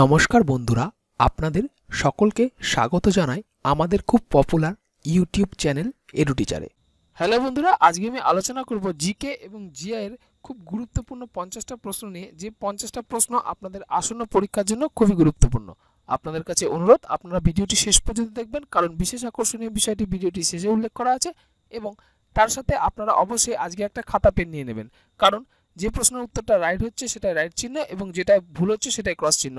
নমস্কার বন্ধুরা আপনাদের সকলকে স্বাগত জানাই আমাদের খুব পপুলার ইউটিউব চ্যানেল এডুটিচারে হ্যালো বন্ধুরা আজকে আমি আলোচনা করব জিকে এবং জিআইয়ের খুব গুরুত্বপূর্ণ পঞ্চাশটা প্রশ্ন নিয়ে যে পঞ্চাশটা প্রশ্ন আপনাদের আসন্ন পরীক্ষার জন্য খুবই গুরুত্বপূর্ণ আপনাদের কাছে অনুরোধ আপনারা ভিডিওটি শেষ পর্যন্ত দেখবেন কারণ বিশেষ আকর্ষণীয় বিষয়টি ভিডিওটি শেষে উল্লেখ করা আছে এবং তার সাথে আপনারা অবশ্যই আজকে একটা খাতা পেন নিয়ে নেবেন কারণ যে প্রশ্নের উত্তরটা রাইট হচ্ছে সেটা রাইট চিহ্ন এবং যেটা ভুল হচ্ছে সেটাই ক্রস চিহ্ন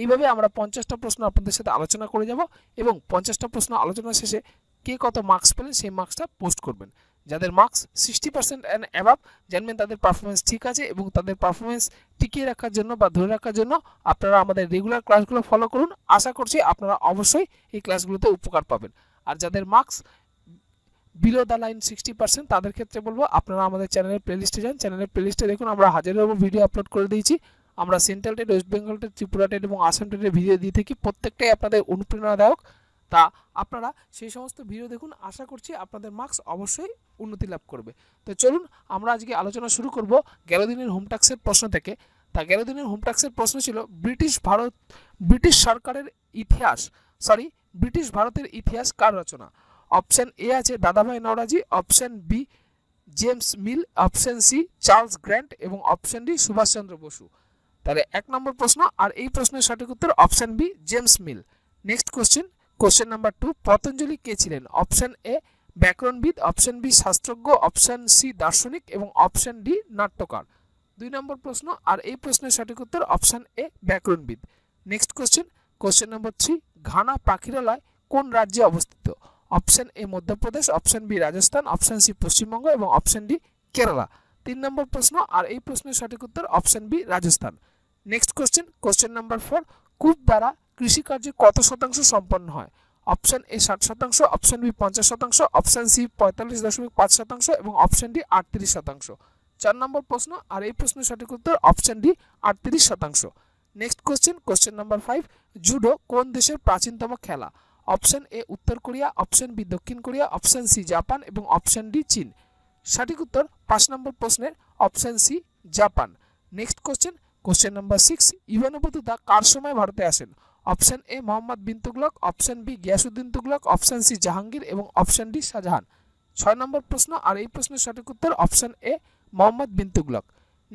এইভাবে আমরা পঞ্চাশটা প্রশ্ন আপনাদের সাথে আলোচনা করে যাব এবং পঞ্চাশটা প্রশ্ন আলোচনা শেষে কে কত মার্কস পেলেন সেই মার্কসটা পোস্ট করবেন যাদের marks sixty percent and above জানবেন তাদের পারফরমেন্স ঠিক আছে এবং তাদের পারফরমেন্স টিকিয়ে রাখার জন্য বা ধরে রাখার জন্য আপনারা আমাদের রেগুলার ক্লাসগুলো ফলো করুন আশা করছি আপনারা অবশ্যই এই ক্লাসগুলোতে উপকার পাবেন আর যাদের marks below the line sixty percent তাদের ক্ষেত্রে বলবো আপনারা আমাদের চ্যানেলের প্লেলিস্টে যান চ্যানেলের প্লেলিস্টে দেখুন আমরা হাজারের উপর ভিডিও আপলোড করে দিয়েছি আমরা central TET West Bengal TET Tripura TET এবং আসাম টেটের ভিডিও দিয়ে থাকি প্রত্যেকটাই আপনাদের অনুপ্রেরণাদায়ক তা আপনারা সেই সমস্ত ভিডিও দেখুন আশা করছি আপনাদের মার্কস অবশ্যই উন্নতি লাভ করবে তো চলুন আমরা আজকে আলোচনা শুরু করব গেল দিনের হোমটাক্সের প্রশ্ন থেকে তা গেল দিনের হোমটাক্সের প্রশ্ন ছিল ব্রিটিশ ভারত ব্রিটিশ সরকারের ইতিহাস সরি ব্রিটিশ ভারতের ইতিহাস কার রচনা অপশন এ আছে Dadabhai Naoroji option B James Mill option C Charles Grant এবং অপশন ডি সুভাষচন্দ্র বসু তাহলে এক নম্বর প্রশ্ন আর এই প্রশ্নের সঠিক উত্তর option B James Mill next question question number two Patanjali কে ছিলেন অপশন এ ব্যাকরণবিদ অপশন বি শাস্ত্রজ্ঞ অপশন সি দার্শনিক এবং অপশন ডি নাট্যকার দুই নম্বর প্রশ্ন আর এই প্রশ্নের সঠিক উত্তর অপশন এ ব্যাকরণবিদ next question question number three Ghana পাখিরালয় কোন রাজ্যে অবস্থিত option A Madhya Pradesh option B Rajasthan option C Paschimbanga এবং অপশন ডি কেরালা তিন নম্বর প্রশ্ন আর এই প্রশ্নের সঠিক উত্তর option B Rajasthan next question question number four কূপ দ্বারা কৃষিকার্যে কত শতাংশ সম্পন্ন হয় অপশান এ ষাট শতাংশ অপশন বি পঞ্চাশ শতাংশ অপশন সি পঁয়তাল্লিশ দশমিক পাঁচ শতাংশ এবং অপশন ডি আটত্রিশ শতাংশ চার নম্বর প্রশ্ন আর এই প্রশ্নের সঠিক উত্তর অপশন ডি আটত্রিশ শতাংশ next question question number five judo কোন দেশের প্রাচীনতম খেলা অপশন এ উত্তর কোরিয়া অপশন বি দক্ষিণ কোরিয়া অপশন সি জাপান এবং অপশন ডি চীন সঠিক উত্তর পাঁচ নম্বর প্রশ্নের option C Japan next question question number six Ibn Battuta কার সময় ভারতে আসেন option A Muhammad bin Tughlaq option B Ghiyasuddin Tughlaq option C Jahangir এবং অপশন ডি শাহজাহান ছয় নম্বর প্রশ্ন আর এই প্রশ্নের সঠিক উত্তর option A Muhammad bin Tughlaq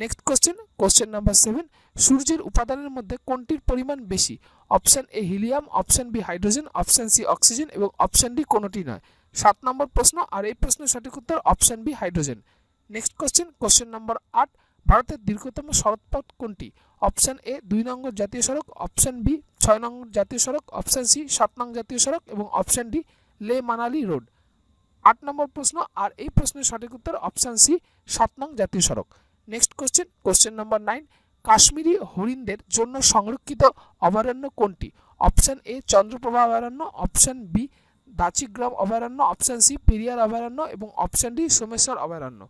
next question question number seven সূর্যের উপাদানের মধ্যে কোনটির পরিমাণ বেশি option A helium option B hydrogen option C oxygen এবং অপশান ডি কোনোটি নয় সাত নম্বর প্রশ্ন আর এই প্রশ্নের সঠিক উত্তর option B hydrogen next question question number আট ভারতের দীর্ঘতম সড়কপথ কোনটি অপশান এ দুই নং জাতীয় সড়ক অপশান বি ছয় নং জাতীয় সড়ক অপশান সি সাত নং জাতীয় সড়ক এবং অপশান ডি লে মানালি রোড আট নম্বর প্রশ্ন আর এই প্রশ্নের সঠিক উত্তর অপশান সি সাত নং জাতীয় সড়ক next question question number nine Kashmiri হরিণদের জন্য সংরক্ষিত অভয়ারণ্য কোনটি অপশান এ চন্দ্রপ্রভা অভয়ারণ্য অপশান বি দাচিগ্রাম অভয়ারণ্য অপশান সি পেরিয়ার অভয়ারণ্য এবং অপশান ডি সোমেশ্বর অভয়ারণ্য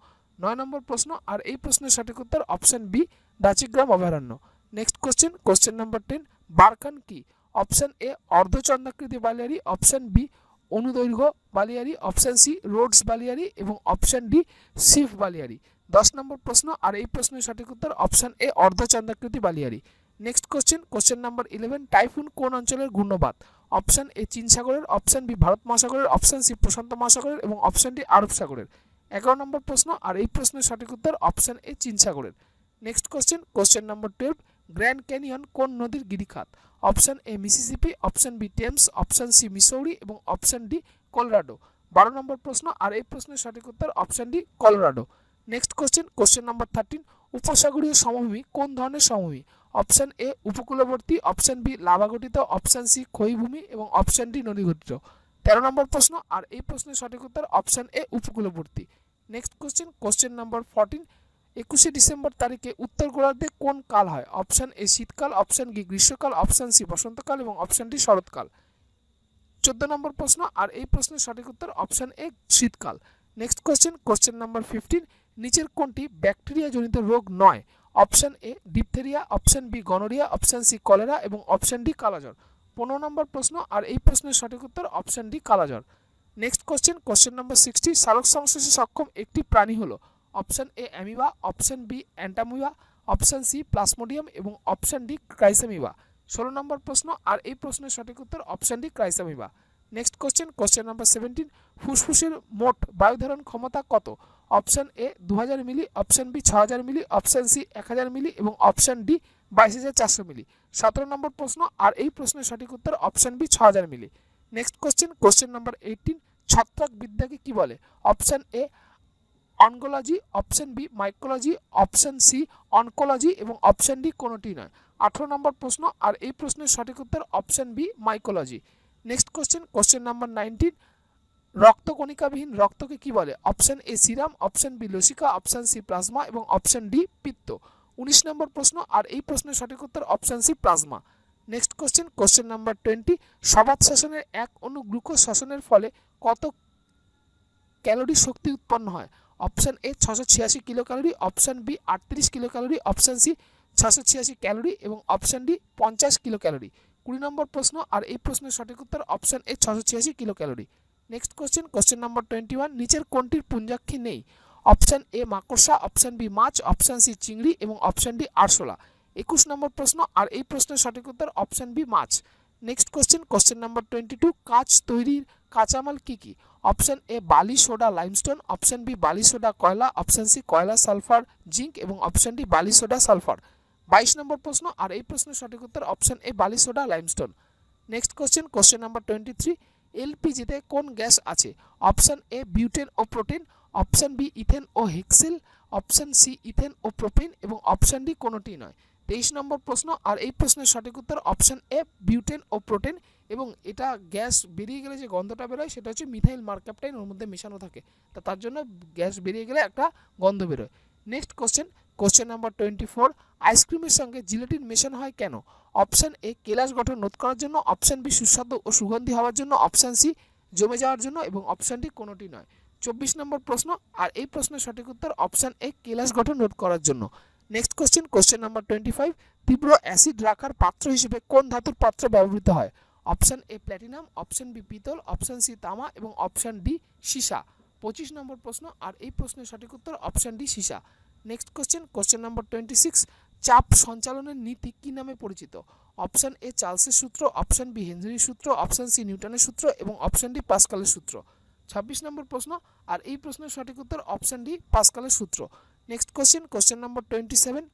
নয় নম্বর প্রশ্ন আর এই প্রশ্নের সঠিক উত্তর অপশান বি দাচিগ্রাম অভয়ারণ্য next question question number ten barchan কি অপশান এ অর্ধচন্দ্রাকৃতি বালিয়ারি অপশান বি অনুদৈর্ঘ্য বালিয়ারি অপশান সি রোডস বালিয়ারি এবং অপশান ডি সিফ বালিয়ারি দশ নম্বর প্রশ্ন আর এই প্রশ্নের সঠিক উত্তর অপশান এ অর্ধচন্দ্রাকৃতি বালিয়ারি next question question number eleven typhoon কোন অঞ্চলের ঘূর্ণবাদ অপশান এ চীন সাগরের অপশান বি ভারত মহাসাগরের অপশান সি প্রশান্ত মহাসাগরের এবং অপশান ডি আরব সাগরের এগারো নম্বর প্রশ্ন আর এই প্রশ্নের সঠিক উত্তর অপশান এ চীন সাগরের next question question number twelve Grand Canyon কোন নদীর গিরিখাত option A Mississippi option B Thames option C Missouri এবং অপশান ডি কলরাডো বারো নম্বর প্রশ্ন আর এই প্রশ্নের সঠিক উত্তর option D Colorado next question question number thirteen উপসাগরীয় সমভূমি কোন ধরনের সমভূমি অপশান এ উপকূলবর্তী অপশান বি লাভাগঠিত অপশান সি ক্ষয়ভূমি এবং অপশান ডি নদীগঠিত তেরো নম্বর প্রশ্ন আর এই প্রশ্নের সঠিক উত্তর অপশান এ উপকূলবর্তী next question question number fourteen একুশে ডিসেম্বর তারিখে উত্তর গোলার্ধে কোন কাল হয় অপশান এ শীতকাল অপশান বি গ্রীষ্মকাল অপশান সি বসন্তকাল এবং অপশান ডি শরৎকাল চোদ্দ নম্বর প্রশ্ন আর এই প্রশ্নের সঠিক উত্তর অপশান এ শীতকাল next question question number fifteen নিচের কোনটি ব্যাকটেরিয়াজনিত রোগ নয় option A diphtheria option B gonorrhoea option C cholera এবং অপশন ডি কালাজ্বর পনেরো নম্বর প্রশ্ন আর এই প্রশ্নের সঠিক উত্তর অপশন ডি কালাজ্বর next question question number sixty সালক সংশ্লেষে সক্ষম একটি প্রাণী হলো option A amoeba option B Entamoeba option C Plasmodium এবং অপশান ডি ক্রাইসামিবা ষোলো নম্বর প্রশ্ন আর এই প্রশ্নের সঠিক উত্তর option D chrysamoeba next question question number seventeen ফুসফুসের মোট বায়ুধারণ ক্ষমতা কত অপশান এ দু মিলি অপশান বি ছ মিলি অপশান সি এক মিলি এবং অপশান ডি বাইশ হাজার চারশো মিলি সতেরো নম্বর প্রশ্ন আর এই প্রশ্নের সঠিক উত্তর অপশান বি ছ milli next question question number eighteen ছত্রাক বিদ্যাকে কি বলে option A oncology option B micrology option C oncology এবং অপশান ডি কোনোটি নয় আঠেরো নম্বর প্রশ্ন আর এই প্রশ্নের সঠিক উত্তর option B mycology next question question number nineteen রক্তকণিকাবিহীন রক্তকে কি বলে option A serum option B লসিকা অপশন সি প্লাজমা এবং অপশন ডি পিত্ত উনিশ নম্বর প্রশ্ন আর এই প্রশ্নের সঠিক উত্তর option C plasma next question question number twenty সবাত শাসনের এক অনু গ্লুকোজ শাসনের ফলে কত ক্যালোরি শক্তি উৎপন্ন হয় অপশান এ ছশো ছিয়াশি কিলো ক্যালোরি অপশান বি আটত্রিশ কিলো ক্যালোরি অপশন সি ছশো ছিয়াশি ক্যালোরি এবং অপশান ডি পঞ্চাশ কিলো ক্যালোরি কুড়ি নম্বর প্রশ্ন আর এই প্রশ্নের সঠিক উত্তর অপশান এ ছশো ছিয়াশি kilo calorie next question question number twenty one নিচের কোনটির পুঞ্জাক্ষী নেই অপশান এ মাকড়সা অপশান বি মাছ অপশান সি চিংড়ি এবং অপশান ডি আরশোলা একুশ নম্বর প্রশ্ন আর এই প্রশ্নের সঠিক উত্তর অপশান বি মাছ next question question number twenty two কাঁচ তৈরির কাঁচামাল কী কী অপশান এ বালি সোডা লাইমস্টোন অপশান বি বালি সোডা কয়লা অপশান সি কয়লা সালফার জিঙ্ক এবং অপশান ডি বালি সোডা সালফার বাইশ নম্বর প্রশ্ন আর এই প্রশ্নের সঠিক উত্তর অপশান এ বালি soda limestone next question question number twenty three এলপিজিতে কোন গ্যাস আছে অপশান এ বিউটেন ও প্রোটিন অপশান বি ইথেন ও হেক্সিল অপশান সি ইথেন ও প্রোপিন এবং অপশান ডি কোনোটি নয় তেইশ নম্বর প্রশ্ন আর এই প্রশ্নের সঠিক উত্তর অপশান এ বিউটেন ও প্রোটিন এবং এটা গ্যাস বেরিয়ে গেলে যে গন্ধটা বেরোয় সেটা হচ্ছে মিথাইল মার্কাপটাইন ওর মধ্যে মেশানো থাকে তা তার জন্য গ্যাস বেরিয়ে গেলে একটা গন্ধ বেরোয় next question question number twenty four আইসক্রিমের সঙ্গে জিলেটিন মেশানো হয় কেন অপশান এ কেলাস গঠন রোধ করার জন্য অপশান বি সুস্বাদু ও সুগন্ধি হওয়ার জন্য অপশান সি জমে যাওয়ার জন্য এবং অপশানটি কোনোটি নয় চব্বিশ নম্বর প্রশ্ন আর এই প্রশ্নের সঠিক উত্তর অপশান এ কেলাস গঠন রোধ করার জন্য next question question number twenty five তীব্র অ্যাসিড রাখার পাত্র হিসেবে কোন ধাতুর পাত্র ব্যবহৃত হয় option A platinum option B পিতল অপশান সি তামা এবং অপশান ডি সীসা পঁচিশ নম্বর প্রশ্ন আর এই প্রশ্নের সঠিক উত্তর অপশান ডি সীসা next question question number twenty six চাপ সঞ্চালনের নীতি কী নামে পরিচিত অপশান এ চার্লসের সূত্র অপশান বি হেনরির সূত্র অপশন সি নিউটনের সূত্র এবং অপশন ডি পাসকালের সূত্র ছাব্বিশ নম্বর প্রশ্ন আর এই প্রশ্নের সঠিক উত্তর অপশন ডি পাসকালের সূত্র next question question number twenty seven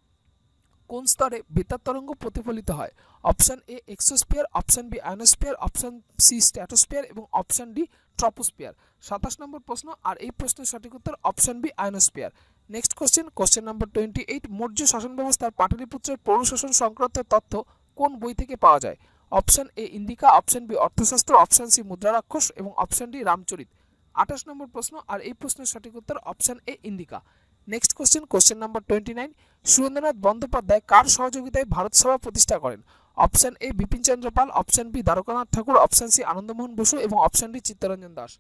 কোন স্তরে বেতার তরঙ্গ প্রতিফলিত হয় option A exosphere option B ionosphere option C stratosphere এবং অপশন ডি ট্রপোস্পিয়ার সাতাশ নম্বর প্রশ্ন আর এই প্রশ্নের সঠিক উত্তর option B ionosphere next question question number twenty eight Maurya শাসন ব্যবস্থার পাটলিপুত্রের পৌরশাসন সংক্রান্ত তথ্য কোন বই থেকে পাওয়া যায় option A Indica option B Arthashastra option C Mudrarakshasa এবং অপশান ডি রামচরিত আঠাশ নম্বর প্রশ্ন আর এই প্রশ্নের সঠিক উত্তর option A Indica next question question number twenty nine Surendranath Bandyopadhyay কার সহযোগিতায় ভারত সভা প্রতিষ্ঠা করেন option A Bipin Chandra Pal option B Dwarkanath Thakur option C Anandamohan Bose এবং অপশান ডি চিত্তরঞ্জন দাস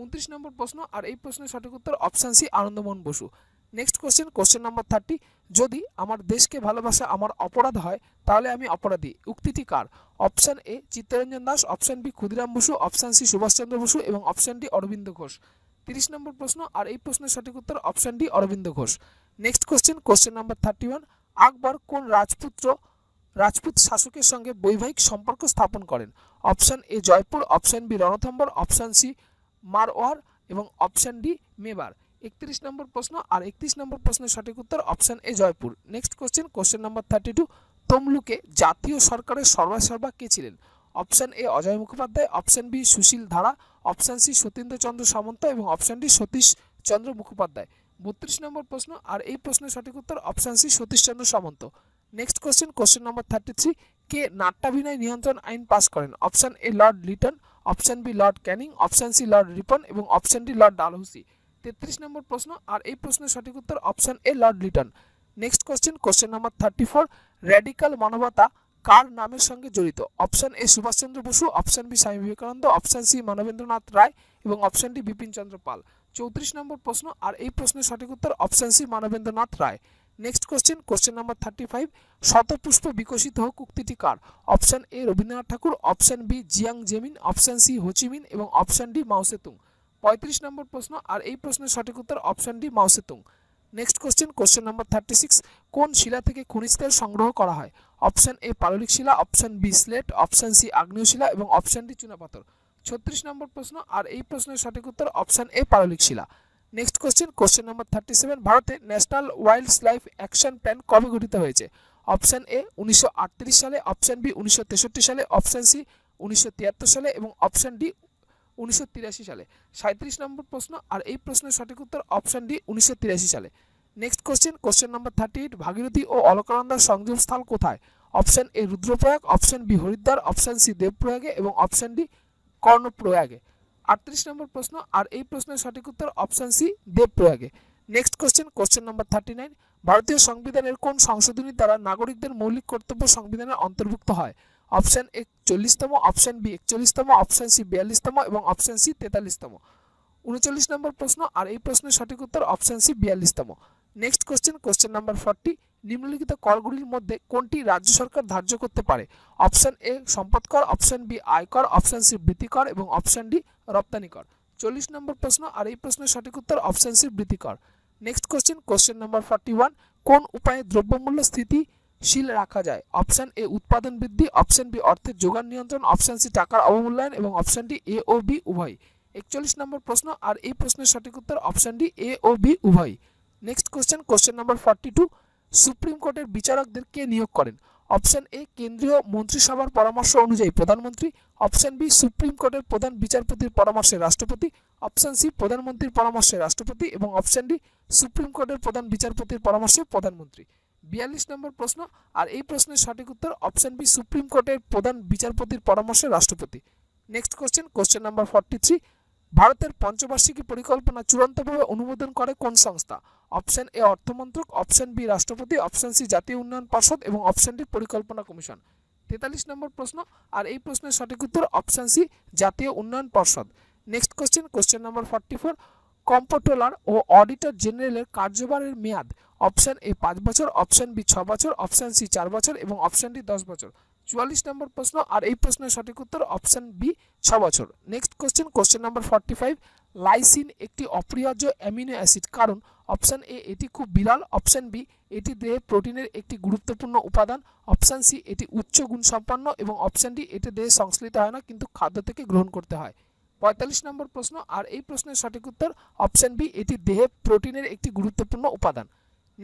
উনত্রিশ নম্বর প্রশ্ন আর এই প্রশ্নের সঠিক উত্তর option C Anandamohan Bose next question question number thirty যদি আমার দেশকে ভালোবাসা আমার অপরাধ হয় তাহলে আমি অপরাধী উক্তিটি কার option A Chittaranjan Das option B Khudiram Bose option C Subhas Chandra Bose এবং অপশান ডি অরবিন্দ ঘোষ তিরিশ নম্বর প্রশ্ন আর এই প্রশ্নের সঠিক উত্তর option D Aurobindo Ghosh next question question number thirty one Akbar কোন রাজপুত্র রাজপুত শাসকের সঙ্গে বৈবাহিক সম্পর্ক স্থাপন করেন option A Jaipur option B Ranthambore option C Marwar এবং অপশান ডি মেবার একত্রিশ নম্বর প্রশ্ন আর একত্রিশ নম্বর প্রশ্নের সঠিক উত্তর option A Jaipur next question question number thirty two তমলুকে জাতীয় সরকারের সর্বাসর্বা কে ছিলেন option A Ajoy Mukhopadhyay option B Sushil Dhara option C Satindra Chandra Samanta এবং অপশন ডি সতীশ চন্দ্র মুখোপাধ্যায় বত্রিশ নম্বর প্রশ্ন আর এই প্রশ্নের সঠিক উত্তর option C Satishchandra Samanta next question question number thirty three কে নাট্যাভিনয় নিয়ন্ত্রণ আইন পাস করেন option A Lord Lytton option B Lord Canning option C Lord Ripon এবং অপশন ডি লর্ড ডালহৌসি তেত্রিশ নম্বর প্রশ্ন আর এই প্রশ্নের সঠিক উত্তর option A Lord Lytton next question question number thirty four radical মানবতা কার নামের সঙ্গে জড়িত option A Subhas Chandra Bose option B Swami Vivekananda option C Manabendranath Roy এবং অপশন ডি বিপিনচন্দ্র পাল চৌত্রিশ নম্বর প্রশ্ন আর এই প্রশ্নের সঠিক উত্তর option C Manabendranath Roy next question question number thirty five শতপুষ্প বিকশিত হোক উক্তিটি কার option A Rabindranath Tagore option B Jiang Zemin option C Ho Chi Minh এবং অপশন ডি মাউসেতুং পঁয়ত্রিশ নম্বর প্রশ্ন আর এই প্রশ্নের সঠিক উত্তর option D Mao Tse Tung next question question number thirty six কোন শিলা থেকে খনিজ তেল সংগ্রহ করা হয় অপশন এ পারলিক শিলা option B slate option C আগ্নেয় শিলা এবং অপশন ডি চুনাপাথর ছত্রিশ নম্বর প্রশ্ন আর এই প্রশ্নের সঠিক উত্তর অপশন এ পারলিক শিলা next question question number thirty seven ভারতে national wildlife action plan কবে গঠিত হয়েছে অপশান এ উনিশশো সালে অপশান বি উনিশশো সালে অপশান সি উনিশশো তিয়াত্তর সালে এবং অপশান ডি উনিশশো সালে সাঁত্রিশ নম্বর প্রশ্ন আর এই প্রশ্নের সঠিক উত্তর অপশান ডি উনিশশো সালে next question question number thirty eight Bhagirathi ও অলকানন্দার সংযোগ স্থল কোথায় option A Rudraprayag option B Haridwar option C দেবপ্রয়াগে এবং অপশান ডি কর্ণপ্রয়াগে আটত্রিশ নম্বর প্রশ্ন আর এই প্রশ্নের সঠিক উত্তর অপশান সি দেবপ্রয়াগে next question question number thirty nine ভারতীয় সংবিধানের কোন সংশোধনী দ্বারা নাগরিকদের মৌলিক কর্তব্য সংবিধানে অন্তর্ভুক্ত হয় অপশন এক চল্লিশতম অপশন বি একচল্লিশতম অপশন সি বিয়াল্লিশতম এবং অপশান সি তেতাল্লিশতম উনচল্লিশ নম্বর প্রশ্ন আর এই প্রশ্নের সঠিক উত্তর অপশান সি বিয়াল্লিশতম next question question number forty নিম্নলিখিত করগুলির মধ্যে কোনটি রাজ্য সরকার ধার্য করতে পারে অপশন এ সম্পদ কর অপশন বি আয়কর অপশান সি বৃত্তিকর এবং অপশন ডি রপ্তানি কর চল্লিশ নম্বর প্রশ্ন আর এই প্রশ্নের সঠিক উত্তর অপশান সি বৃত্তিকর next question question number forty one কোন উপায়ে দ্রব্যমূল্য স্থিতি শীল রাখা যায় অপশন এ উৎপাদন বৃদ্ধি অপশন বি অর্থের যোগান নিয়ন্ত্রণ অপশন সি টাকার অবমূল্যায়ন এবং অপশন ডি এ ও বি উভয় একচল্লিশ নম্বর প্রশ্ন আর এই প্রশ্নের সঠিক উত্তর অপশন ডি এ ও বি উভয় next question question number forty two supreme কোর্টের বিচারকদের কে নিয়োগ করেন অপশন এ কেন্দ্রীয় মন্ত্রিসভার পরামর্শ অনুযায়ী প্রধানমন্ত্রী অপশন বি সুপ্রিম কোর্টের প্রধান বিচারপতির পরামর্শে রাষ্ট্রপতি অপশন সি প্রধানমন্ত্রীর পরামর্শে রাষ্ট্রপতি এবং অপশন ডি সুপ্রিম কোর্টের প্রধান বিচারপতির পরামর্শে প্রধানমন্ত্রী বিয়াল্লিশ নম্বর প্রশ্ন আর এই প্রশ্নের সঠিক উত্তর অপশন বি সুপ্রিম কোর্টের প্রধান বিচারপতির পরামর্শে রাষ্ট্রপতি next question question number forty three ভারতের পঞ্চবার্ষিকী পরিকল্পনা চূড়ান্তভাবে অনুমোদন করে কোন সংস্থা অপশন এ অর্থমন্ত্রক অপশন বি রাষ্ট্রপতি অপশন সি জাতীয় উন্নয়ন পর্ষদ এবং অপশন ডি পরিকল্পনা কমিশন তেতাল্লিশ নম্বর প্রশ্ন আর এই প্রশ্নের সঠিক উত্তর অপশন সি জাতীয় উন্নয়ন পর্ষদ next question question number forty four comptroller ও অডিটর জেনারেলের কার্যভারের মেয়াদ অপশান এ পাঁচ বছর অপশান বি ছ বছর অপশান সি চার বছর এবং অপশান ডি দশ বছর চুয়াল্লিশ নম্বর প্রশ্ন আর এই প্রশ্নের সঠিক উত্তর অপশান বি ছ বছর next question question number forty five lysine একটি অপরিহার্য অ্যামিনো অ্যাসিড কারণ অপশান এ এটি খুব বিরাল অপশান বি এটি দেহে প্রোটিনের একটি গুরুত্বপূর্ণ উপাদান অপশান সি এটি উচ্চ গুণ সম্পন্ন এবং অপশান ডি এটি দেহে সংশ্লিত হয় না কিন্তু খাদ্য থেকে গ্রহণ করতে হয় ৪৫ নম্বর প্রশ্ন আর এই প্রশ্নের সঠিক উত্তর অপশান বি এটি দেহে প্রোটিনের একটি গুরুত্বপূর্ণ উপাদান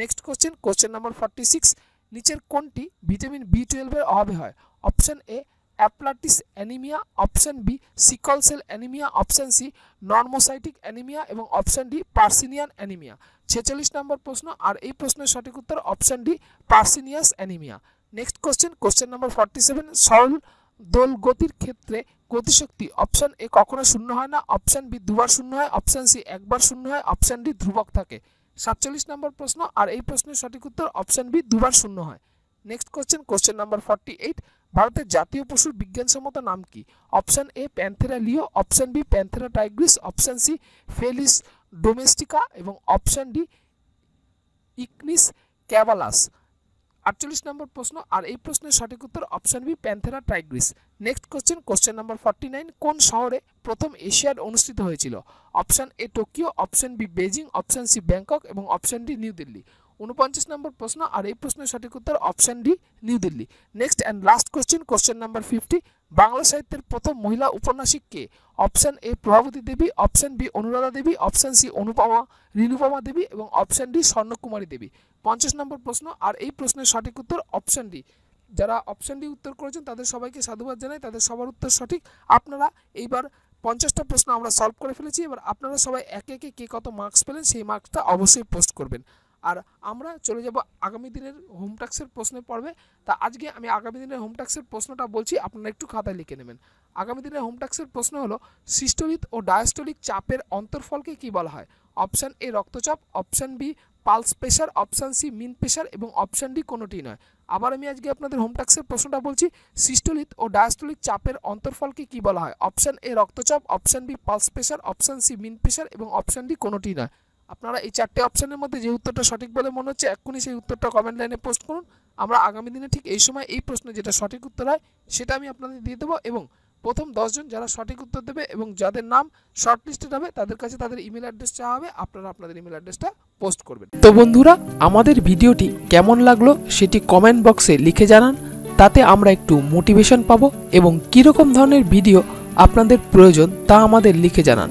next question question number forty six নিচের কোনটি ভিটামিন বি টুয়েলভের অভাবে হয় option A aplastic anaemia option B sickle cell anaemia option C normocytic anaemia এবং অপশান ডি পার্সিনিয়ান অ্যানিমিয়া ছেচল্লিশ নম্বর প্রশ্ন আর এই প্রশ্নের সঠিক উত্তর option D pernicious anaemia next question question number forty seven সরল দোল গতির ক্ষেত্রে গতিশক্তি অপশান এ কখনো শূন্য হয় না অপশান বি দুবার শূন্য হয় অপশন সি একবার শূন্য হয় অপশন ডি ধ্রুবক থাকে সাতচল্লিশ নম্বর প্রশ্ন আর এই প্রশ্নের সঠিক উত্তর অপশান বি দুবার শূন্য হয় next question question number forty eight ভারতের জাতীয় পশুর বিজ্ঞানসম্মত নাম কি option A Panthera leo option B Panthera tigris option C Felis domestica এবং অপশান ডি ইকনিস ক্যাবালাস আটচল্লিশ নম্বর প্রশ্ন আর এই প্রশ্নের সঠিক উত্তর option B Panthera tigris next question question number forty nine কোন শহরে প্রথম এশিয়াড অনুষ্ঠিত হয়েছিল option A Tokyo option B Beijing option C Bangkok এবং অপশন ডি নিউ দিল্লি উনপঞ্চাশ নম্বর প্রশ্ন আর এই প্রশ্নের সঠিক উত্তর option D New Delhi next and last question question number fifty Bangla সাহিত্যের প্রথম মহিলা উপন্যাসিক কে option A Prabhavati Debi option B Anuradha Debi option C Anupama রিনুপমা Debi এবং অপশান ডি স্বর্ণকুমারী দেবী পঞ্চাশ নম্বর প্রশ্ন আর এই প্রশ্নের সঠিক উত্তর অপশান ডি যারা অপশান ডি উত্তর করেছেন তাদের সবাইকে সাধুবাদ জানাই তাদের সবার উত্তর সঠিক আপনারা এইবার পঞ্চাশটা প্রশ্ন আমরা সলভ করে ফেলেছি এবার আপনারা সবাই একে একে কে কত মার্কস পেলেন সেই মার্কসটা অবশ্যই পোস্ট করবেন আর আমরা চলে যাব আগামী দিনের হোম ট্যাক্সের প্রশ্নের পর্বে তা আজকে আমি আগামী দিনের হোম ট্যাক্সের প্রশ্নটা বলছি আপনারা একটু খাতায় লিখে নেবেন আগামী দিনের হোম ট্যাক্সের প্রশ্ন হলো সিস্টোলিক ও ডায়াস্টোলিক চাপের অন্তর্ফলকে কি বলা হয় অপশান এ রক্তচাপ option B pulse pressure option C mean pressure এবং অপশান ডি কোনোটি নয় আবার আমি আজকে আপনাদের হোম ট্যাক্সের প্রশ্নটা বলছি সিস্টোলিক ও ডায়াস্টোলিক চাপের অন্তর্ফলকে কি বলা হয় অপশান এ রক্তচাপ option B pulse pressure option C mean pressure এবং অপশান ডি কোনোটি নয় আপনারা এই চারটে অপশানের মধ্যে যে উত্তরটা সঠিক বলে মনে হচ্ছে এক্ষুনি সেই উত্তরটা কমেন্ট লাইনে পোস্ট করুন আমরা আগামী দিনে ঠিক এই সময় এই প্রশ্নে যেটা সঠিক উত্তর হয় সেটা আমি আপনাদের দিয়ে দেবো এবং প্রথম দশজন যারা সঠিক উত্তর দেবে এবং যাদের নাম শর্ট লিস্টেড হবে তাদের কাছে তাদের ইমেল অ্যাড্রেস চাওয়া হবে আপনারা আপনাদের ইমেল অ্যাড্রেসটা পোস্ট করবেন তো বন্ধুরা আমাদের ভিডিওটি কেমন লাগলো সেটি কমেন্ট বক্সে লিখে জানান তাতে আমরা একটু মোটিভেশন পাবো এবং কীরকম ধরনের ভিডিও আপনাদের প্রয়োজন তা আমাদের লিখে জানান